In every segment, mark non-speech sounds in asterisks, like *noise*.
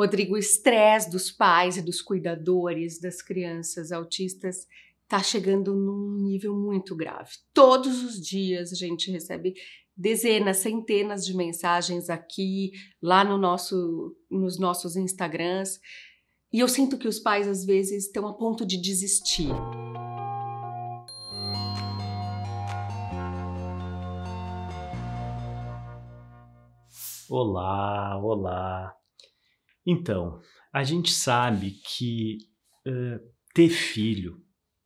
Rodrigo, o estresse dos pais e dos cuidadores das crianças autistas está chegando num nível muito grave. Todos os dias a gente recebe dezenas, centenas de mensagens aqui, lá no nosso, nos nossos Instagrams. E eu sinto que os pais às vezes estão a ponto de desistir. Olá, olá. Então, a gente sabe que uh, ter filho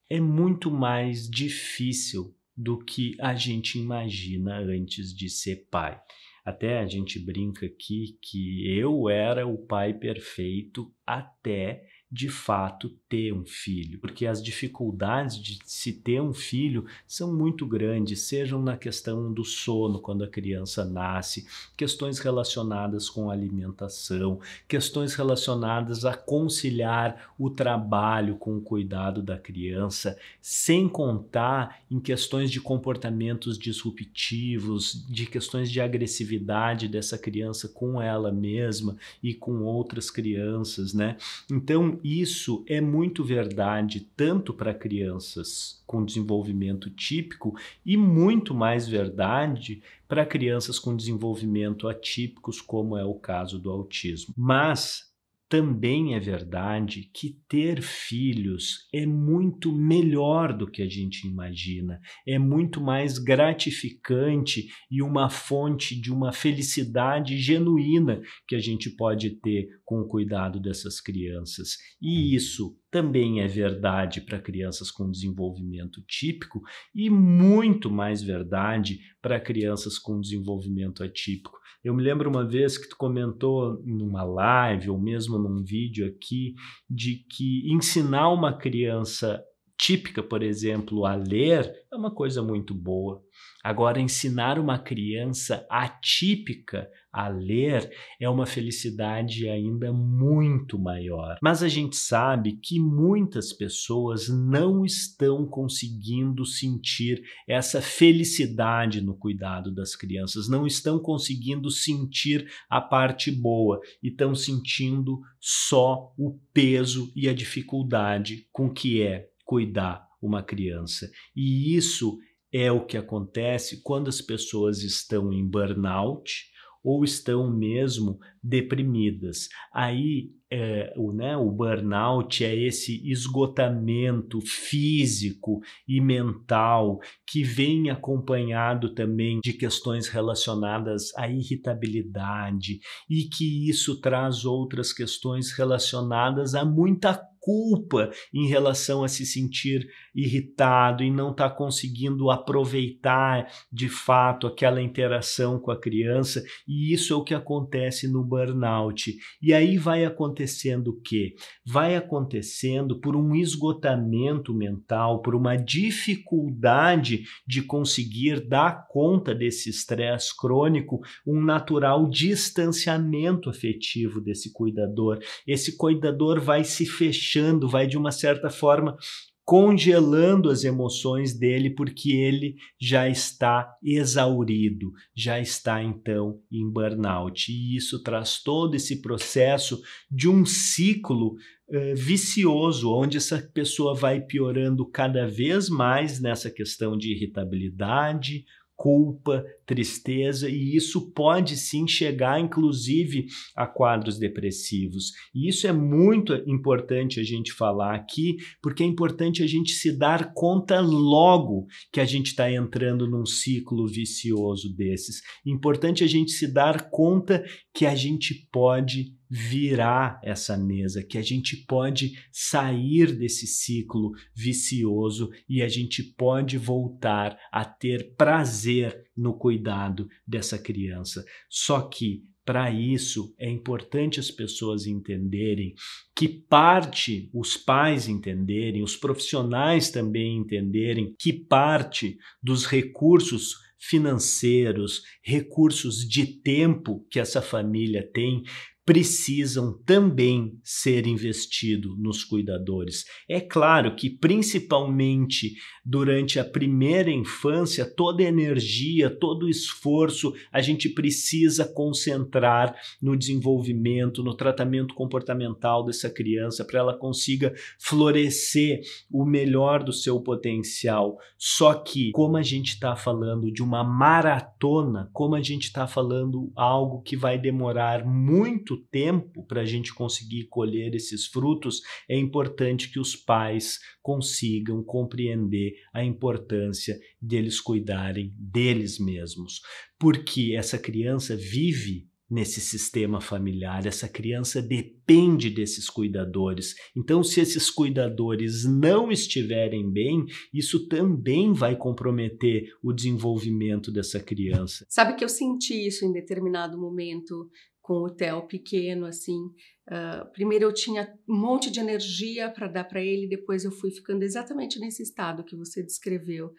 é muito mais difícil do que a gente imagina antes de ser pai. Até a gente brinca aqui que eu era o pai perfeito até de fato ter um filho, porque as dificuldades de se ter um filho são muito grandes, sejam na questão do sono quando a criança nasce, questões relacionadas com alimentação, questões relacionadas a conciliar o trabalho com o cuidado da criança, sem contar em questões de comportamentos disruptivos, de questões de agressividade dessa criança com ela mesma e com outras crianças, né? Então, isso é muito verdade tanto para crianças com desenvolvimento típico e muito mais verdade para crianças com desenvolvimento atípicos, como é o caso do autismo. Mas também é verdade que ter filhos é muito melhor do que a gente imagina, é muito mais gratificante e uma fonte de uma felicidade genuína que a gente pode ter com o cuidado dessas crianças. E isso também é verdade para crianças com desenvolvimento típico e muito mais verdade para crianças com desenvolvimento atípico. Eu me lembro uma vez que tu comentou numa live ou mesmo num vídeo aqui de que ensinar uma criança típica, por exemplo, a ler, é uma coisa muito boa. Agora, ensinar uma criança atípica a ler é uma felicidade ainda muito maior. Mas a gente sabe que muitas pessoas não estão conseguindo sentir essa felicidade no cuidado das crianças, não estão conseguindo sentir a parte boa e estão sentindo só o peso e a dificuldade com que é cuidar uma criança. E isso é o que acontece quando as pessoas estão em burnout ou estão mesmo deprimidas. Aí é, o, né, o burnout é esse esgotamento físico e mental que vem acompanhado também de questões relacionadas à irritabilidade e que isso traz outras questões relacionadas a muita culpa em relação a se sentir irritado e não estar tá conseguindo aproveitar de fato aquela interação com a criança, e isso é o que acontece no burnout. E aí vai acontecendo o quê? Vai acontecendo por um esgotamento mental, por uma dificuldade de conseguir dar conta desse estresse crônico, um natural distanciamento afetivo desse cuidador. Esse cuidador vai se fechar fechando, vai de uma certa forma congelando as emoções dele porque ele já está exaurido, já está então em burnout. E isso traz todo esse processo de um ciclo uh, vicioso, onde essa pessoa vai piorando cada vez mais nessa questão de irritabilidade, culpa, tristeza, e isso pode sim chegar, inclusive, a quadros depressivos. E isso é muito importante a gente falar aqui, porque é importante a gente se dar conta logo que a gente está entrando num ciclo vicioso desses. Importante a gente se dar conta que a gente pode virar essa mesa, que a gente pode sair desse ciclo vicioso e a gente pode voltar a ter prazer no cuidado dessa criança. Só que para isso é importante as pessoas entenderem que parte os pais entenderem, os profissionais também entenderem que parte dos recursos financeiros, recursos de tempo que essa família tem precisam também ser investido nos cuidadores. É claro que, principalmente durante a primeira infância, toda energia, todo esforço a gente precisa concentrar no desenvolvimento, no tratamento comportamental dessa criança, para ela consiga florescer o melhor do seu potencial. Só que, como a gente está falando de uma maratona, como a gente está falando algo que vai demorar muito muito tempo para a gente conseguir colher esses frutos, é importante que os pais consigam compreender a importância deles cuidarem deles mesmos, porque essa criança vive nesse sistema familiar, essa criança depende desses cuidadores. Então, se esses cuidadores não estiverem bem, isso também vai comprometer o desenvolvimento dessa criança. Sabe que eu senti isso em determinado momento com o Theo pequeno, assim. Uh, primeiro eu tinha um monte de energia para dar para ele, depois eu fui ficando exatamente nesse estado que você descreveu,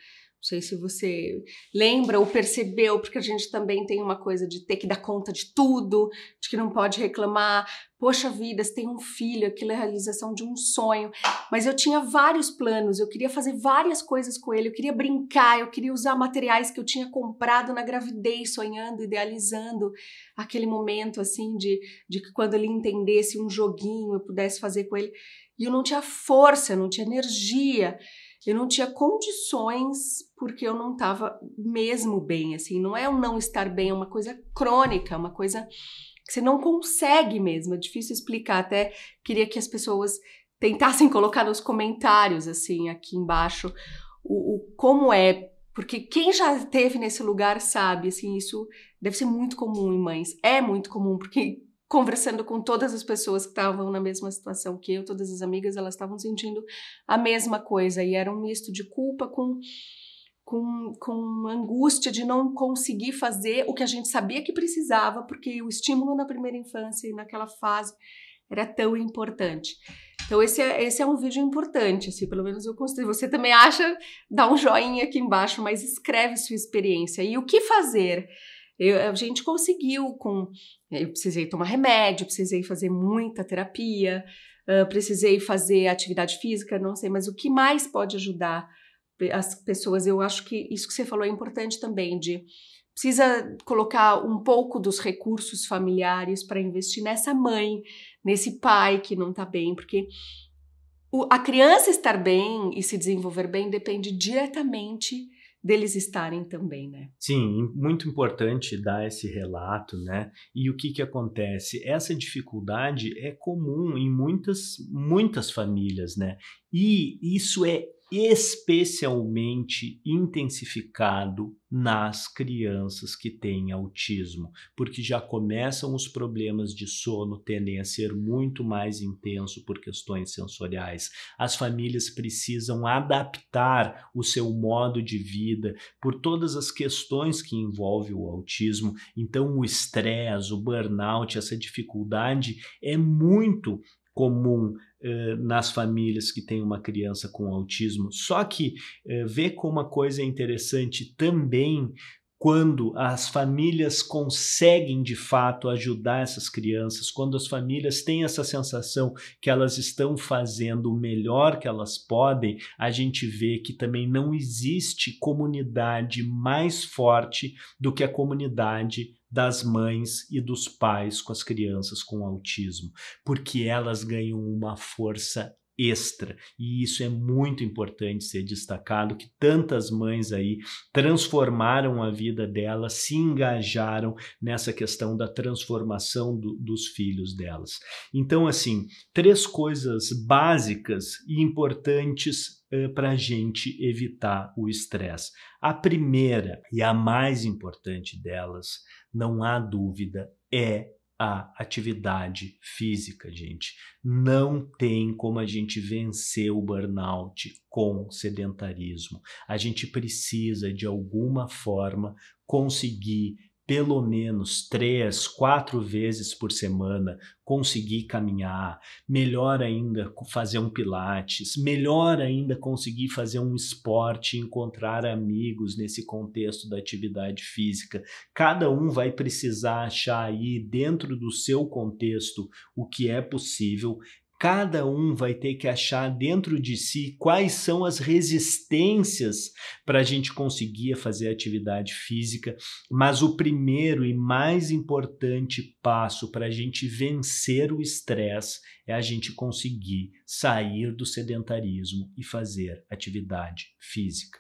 não sei se você lembra ou percebeu, porque a gente também tem uma coisa de ter que dar conta de tudo, de que não pode reclamar. Poxa vida, você tem um filho, aquilo é a realização de um sonho. Mas eu tinha vários planos, eu queria fazer várias coisas com ele, eu queria brincar, eu queria usar materiais que eu tinha comprado na gravidez, sonhando, idealizando aquele momento assim de, de que quando ele entendesse um joguinho eu pudesse fazer com ele. E eu não tinha força, não tinha energia. Eu não tinha condições porque eu não estava mesmo bem, assim, não é um não estar bem, é uma coisa crônica, uma coisa que você não consegue mesmo, é difícil explicar, até queria que as pessoas tentassem *laughs* colocar nos comentários, assim, aqui embaixo, o, o como é porque quem já esteve nesse lugar sabe, assim, isso deve ser muito comum em mães. É muito comum, porque conversando com todas as pessoas que estavam na mesma situação que eu, todas as amigas, elas estavam sentindo a mesma coisa e era um misto de culpa com com, com angústia de não conseguir fazer o que a gente sabia que precisava, porque o estímulo na primeira infância e naquela fase era tão importante. Então, esse é, esse é um vídeo importante, assim, pelo menos eu considero. Você também acha? Dá um joinha aqui embaixo, mas escreve sua experiência. E o que fazer? Eu, a gente conseguiu com. Eu precisei tomar remédio, precisei fazer muita terapia, uh, precisei fazer atividade física, não sei, mas o que mais pode ajudar as pessoas? Eu acho que isso que você falou é importante também, de precisa colocar um pouco dos recursos familiares para investir nessa mãe, nesse pai que não está bem, porque o, a criança estar bem e se desenvolver bem depende diretamente deles estarem também, né? Sim, muito importante dar esse relato, né? E o que que acontece? Essa dificuldade é comum em muitas muitas famílias, né? E isso é especialmente intensificado nas crianças que têm autismo, porque já começam os problemas de sono, tendem a ser muito mais intenso por questões sensoriais. As famílias precisam adaptar o seu modo de vida por todas as questões que envolve o autismo. Então, o estresse, o burnout, essa dificuldade é muito comum eh, nas famílias que têm uma criança com autismo. Só que eh, vê como uma coisa é interessante também quando as famílias conseguem de fato ajudar essas crianças, quando as famílias têm essa sensação que elas estão fazendo o melhor que elas podem, a gente vê que também não existe comunidade mais forte do que a comunidade das mães e dos pais com as crianças com autismo, porque elas ganham uma força extra. E isso é muito importante ser destacado que tantas mães aí transformaram a vida delas, se engajaram nessa questão da transformação do, dos filhos delas. Então, assim, três coisas básicas e importantes eh, para a gente evitar o estresse. A primeira e a mais importante delas, não há dúvida, é a atividade física, gente. Não tem como a gente vencer o burnout com sedentarismo. A gente precisa, de alguma forma, conseguir pelo menos três, quatro vezes por semana, conseguir caminhar, melhor ainda fazer um pilates, melhor ainda conseguir fazer um esporte, encontrar amigos nesse contexto da atividade física. Cada um vai precisar achar aí dentro do seu contexto o que é possível Cada um vai ter que achar dentro de si quais são as resistências para a gente conseguir fazer atividade física, mas o primeiro e mais importante passo para a gente vencer o estresse é a gente conseguir sair do sedentarismo e fazer atividade física.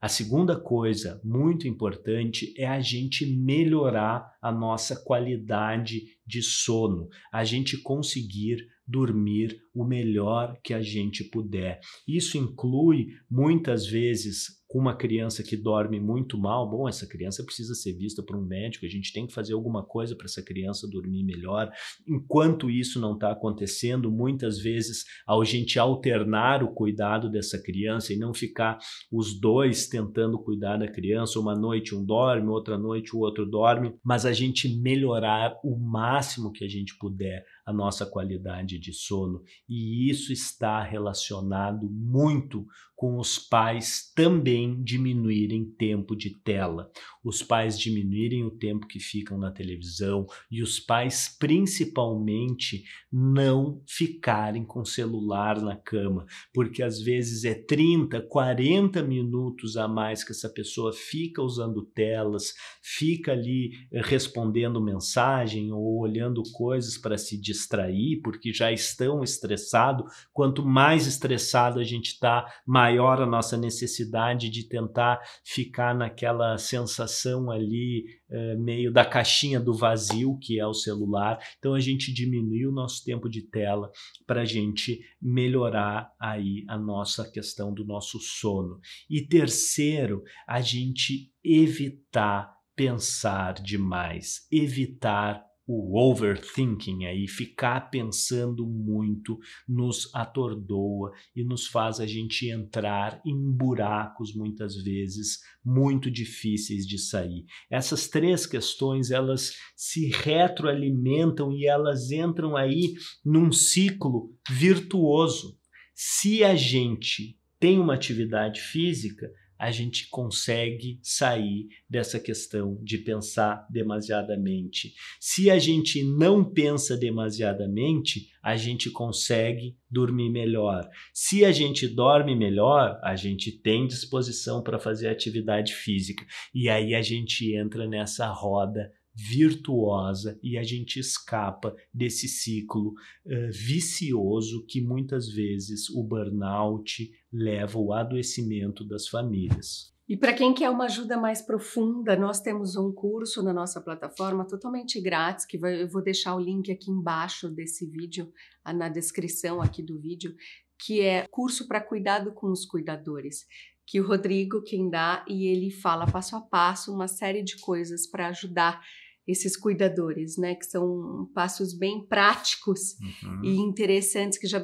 A segunda coisa muito importante é a gente melhorar a nossa qualidade de sono, a gente conseguir dormir o melhor que a gente puder. Isso inclui muitas vezes uma criança que dorme muito mal, bom, essa criança precisa ser vista por um médico, a gente tem que fazer alguma coisa para essa criança dormir melhor. Enquanto isso não está acontecendo, muitas vezes, ao gente alternar o cuidado dessa criança e não ficar os dois tentando cuidar da criança, uma noite um dorme, outra noite o outro dorme, mas a gente melhorar o máximo que a gente puder a nossa qualidade de sono. E isso está relacionado muito com os pais também diminuírem tempo de tela, os pais diminuírem o tempo que ficam na televisão e os pais principalmente não ficarem com celular na cama, porque às vezes é 30, 40 minutos a mais que essa pessoa fica usando telas, fica ali eh, respondendo mensagem ou olhando coisas para se distrair distrair, porque já estão estressados. Quanto mais estressado a gente está, maior a nossa necessidade de tentar ficar naquela sensação ali, eh, meio da caixinha do vazio, que é o celular. Então, a gente diminui o nosso tempo de tela para a gente melhorar aí a nossa questão do nosso sono. E terceiro, a gente evitar pensar demais, evitar o overthinking aí, ficar pensando muito, nos atordoa e nos faz a gente entrar em buracos muitas vezes muito difíceis de sair. Essas três questões, elas se retroalimentam e elas entram aí num ciclo virtuoso. Se a gente tem uma atividade física, a gente consegue sair dessa questão de pensar demasiadamente. Se a gente não pensa demasiadamente, a gente consegue dormir melhor. Se a gente dorme melhor, a gente tem disposição para fazer atividade física. E aí a gente entra nessa roda virtuosa e a gente escapa desse ciclo uh, vicioso que muitas vezes o burnout leva ao adoecimento das famílias. E para quem quer uma ajuda mais profunda, nós temos um curso na nossa plataforma totalmente grátis, que vai, eu vou deixar o link aqui embaixo desse vídeo, ah, na descrição aqui do vídeo, que é curso para cuidado com os cuidadores, que o Rodrigo quem dá e ele fala passo a passo uma série de coisas para ajudar esses cuidadores, né? Que são passos bem práticos uhum. e interessantes que já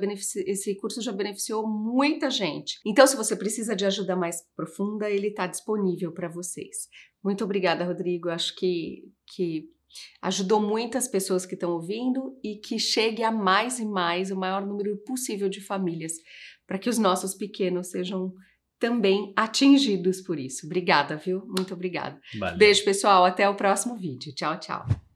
esse curso já beneficiou muita gente. Então, se você precisa de ajuda mais profunda, ele está disponível para vocês. Muito obrigada, Rodrigo. Acho que, que ajudou muitas pessoas que estão ouvindo e que chegue a mais e mais o maior número possível de famílias para que os nossos pequenos sejam também atingidos por isso. Obrigada, viu? Muito obrigada. Valeu. Beijo, pessoal. Até o próximo vídeo. Tchau, tchau.